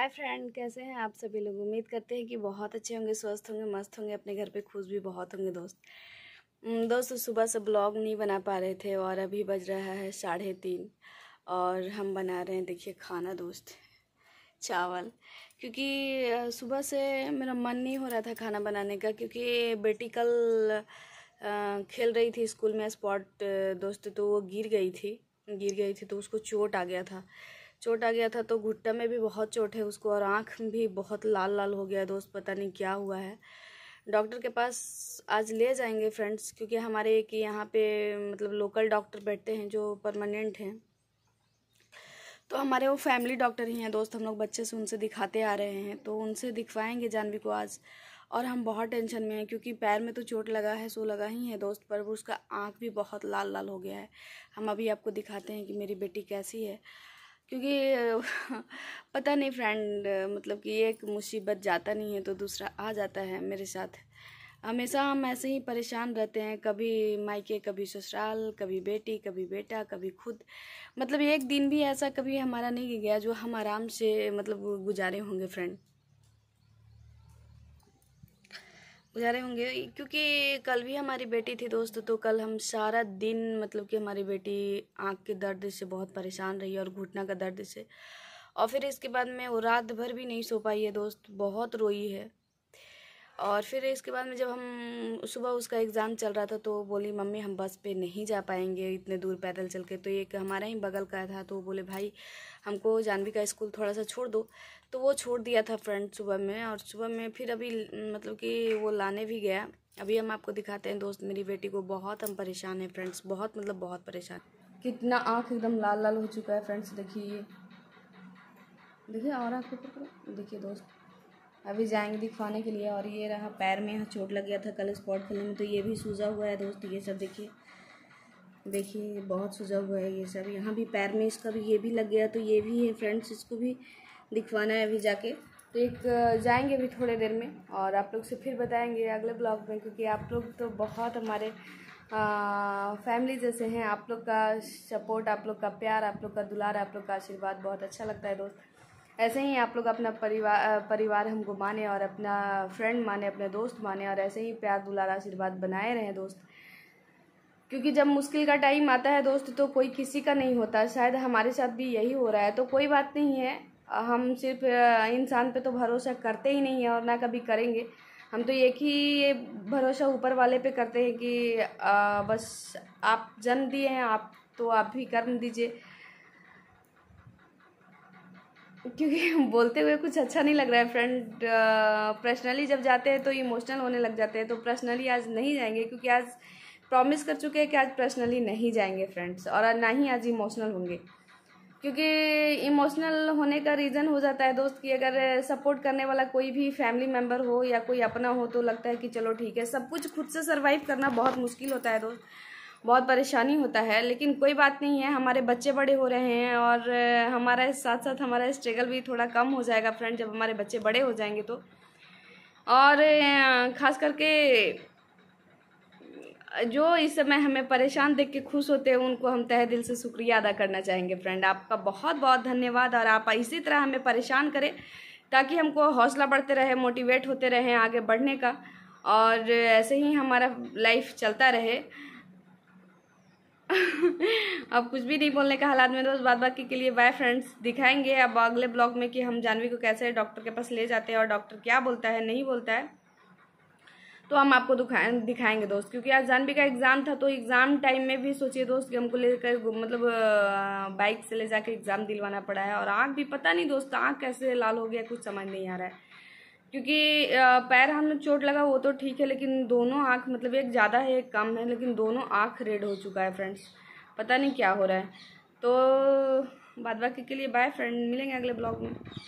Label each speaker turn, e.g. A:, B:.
A: hi friend कैसे हैं आप सभी लोग उम्मीद करते हैं कि बहुत अच्छे होंगे स्वस्थ होंगे मस्त होंगे अपने घर पे खुश भी बहुत होंगे दोस्त दोस्त सुबह से ब्लॉग नहीं बना पा रहे थे और अभी बज रहा है साढ़े तीन और हम बना रहे हैं देखिए खाना दोस्त चावल क्योंकि सुबह से मेरा मन नहीं हो रहा था खाना बनाने का क्योंकि बेटी कल खेल रही थी स्कूल में स्पॉट दोस्त तो वो गिर गई थी गिर गई थी तो उसको चोट आ गया था चोट आ गया था तो घुट्टा में भी बहुत चोट है उसको और आँख भी बहुत लाल लाल हो गया दोस्त पता नहीं क्या हुआ है डॉक्टर के पास आज ले जाएंगे फ्रेंड्स क्योंकि हमारे एक यहाँ पे मतलब लोकल डॉक्टर बैठते हैं जो परमानेंट हैं तो हमारे वो फैमिली डॉक्टर ही हैं दोस्त हम लोग बच्चे से उनसे दिखाते आ रहे हैं तो उनसे दिखवाएंगे जानवी को आज और हम बहुत टेंशन में हैं क्योंकि पैर में तो चोट लगा है सो लगा ही है दोस्त पर वो उसका आँख भी बहुत लाल लाल हो गया है हम अभी आपको दिखाते हैं कि मेरी बेटी कैसी है क्योंकि पता नहीं फ्रेंड मतलब कि एक मुसीबत जाता नहीं है तो दूसरा आ जाता है मेरे साथ हमेशा हम ऐसे ही परेशान रहते हैं कभी मायके कभी ससुराल कभी बेटी कभी बेटा कभी खुद मतलब एक दिन भी ऐसा कभी हमारा नहीं गया जो हम आराम से मतलब गुजारे होंगे फ्रेंड गुजारे होंगे क्योंकि कल भी हमारी बेटी थी दोस्त तो कल हम सारा दिन मतलब कि हमारी बेटी आँख के दर्द से बहुत परेशान रही और घुटना का दर्द से और फिर इसके बाद में वो रात भर भी नहीं सो पाई है दोस्त बहुत रोई है और फिर इसके बाद में जब हम सुबह उसका एग्ज़ाम चल रहा था तो बोली मम्मी हम बस पे नहीं जा पाएंगे इतने दूर पैदल चल के तो एक हमारा ही बगल का था तो बोले भाई हमको जानवी का स्कूल थोड़ा सा छोड़ दो तो वो छोड़ दिया था फ्रेंड सुबह में और सुबह में फिर अभी मतलब कि वो लाने भी गया अभी हम आपको दिखाते हैं दोस्त मेरी बेटी को बहुत हम परेशान हैं फ्रेंड्स बहुत मतलब बहुत परेशान कितना आँख एकदम लाल लाल हो चुका है फ्रेंड्स देखिए देखिए और आँख देखिए दोस्त अभी जाएंगे दिखवाने के लिए और ये रहा पैर में यहाँ चोट लग गया था कल स्पॉट खेलने में तो ये भी सूजा हुआ है दोस्त ये सब देखिए देखिए बहुत सूजा हुआ है ये सब यहाँ भी पैर में इसका भी ये भी लग गया तो ये भी है फ्रेंड्स इसको भी दिखवाना है अभी जाके तो एक जाएंगे अभी थोड़े देर में और आप लोग से फिर बताएंगे अगले ब्लॉग में क्योंकि आप लोग तो बहुत हमारे फैमिली जैसे हैं आप लोग का सपोर्ट आप लोग का प्यार आप लोग का दुलार आप लोग का आशीर्वाद बहुत अच्छा लगता है दोस्त ऐसे ही आप लोग अपना परिवार परिवार हमको माने और अपना फ्रेंड माने अपने दोस्त माने और ऐसे ही प्यार दुलार आशीर्वाद बनाए रहें दोस्त क्योंकि जब मुश्किल का टाइम आता है दोस्त तो कोई किसी का नहीं होता शायद हमारे साथ भी यही हो रहा है तो कोई बात नहीं है हम सिर्फ इंसान पे तो भरोसा करते ही नहीं हैं और ना कभी करेंगे हम तो एक ही भरोसा ऊपर वाले पे करते हैं कि आ, बस आप जन्म दिए हैं आप तो आप भी कर्म दीजिए क्योंकि बोलते हुए कुछ अच्छा नहीं लग रहा है फ्रेंड पर्सनली uh, जब जाते हैं तो इमोशनल होने लग जाते हैं तो पर्सनली आज नहीं जाएंगे क्योंकि आज प्रॉमिस कर चुके हैं कि आज पर्सनली नहीं जाएंगे फ्रेंड्स और ना ही आज इमोशनल होंगे क्योंकि इमोशनल होने का रीज़न हो जाता है दोस्त कि अगर सपोर्ट करने वाला कोई भी फैमिली मेम्बर हो या कोई अपना हो तो लगता है कि चलो ठीक है सब कुछ खुद से सर्वाइव करना बहुत मुश्किल होता है दोस्त बहुत परेशानी होता है लेकिन कोई बात नहीं है हमारे बच्चे बड़े हो रहे हैं और हमारा साथ साथ हमारा स्ट्रगल भी थोड़ा कम हो जाएगा फ्रेंड जब हमारे बच्चे बड़े हो जाएंगे तो और ख़ास करके जो इस समय हमें परेशान देख के खुश होते हैं उनको हम तहे दिल से शुक्रिया अदा करना चाहेंगे फ्रेंड आपका बहुत बहुत धन्यवाद और आप इसी तरह हमें परेशान करें ताकि हमको हौसला बढ़ते रहे मोटिवेट होते रहें आगे बढ़ने का और ऐसे ही हमारा लाइफ चलता रहे अब कुछ भी नहीं बोलने का हालात में दोस्त बस बात बाकी के लिए बाय फ्रेंड्स दिखाएंगे अब अगले ब्लॉग में कि हम जानवी को कैसे डॉक्टर के पास ले जाते हैं और डॉक्टर क्या बोलता है नहीं बोलता है तो हम आपको दिखाएंगे दोस्त क्योंकि आज जानवी का एग्ज़ाम था तो एग्ज़ाम टाइम में भी सोचिए दोस्त कि हमको लेकर मतलब बाइक से ले जाकर एग्ज़ाम दिलवाना पड़ा है और आँख भी पता नहीं दोस्त आँख कैसे लाल हो गया कुछ समझ नहीं आ रहा है क्योंकि पैर हाथ चोट लगा वो तो ठीक है लेकिन दोनों आँख मतलब एक ज़्यादा है एक कम है लेकिन दोनों आँख रेड हो चुका है फ्रेंड्स पता नहीं क्या हो रहा है तो बाद बाकी के लिए बाय फ्रेंड मिलेंगे अगले ब्लॉग में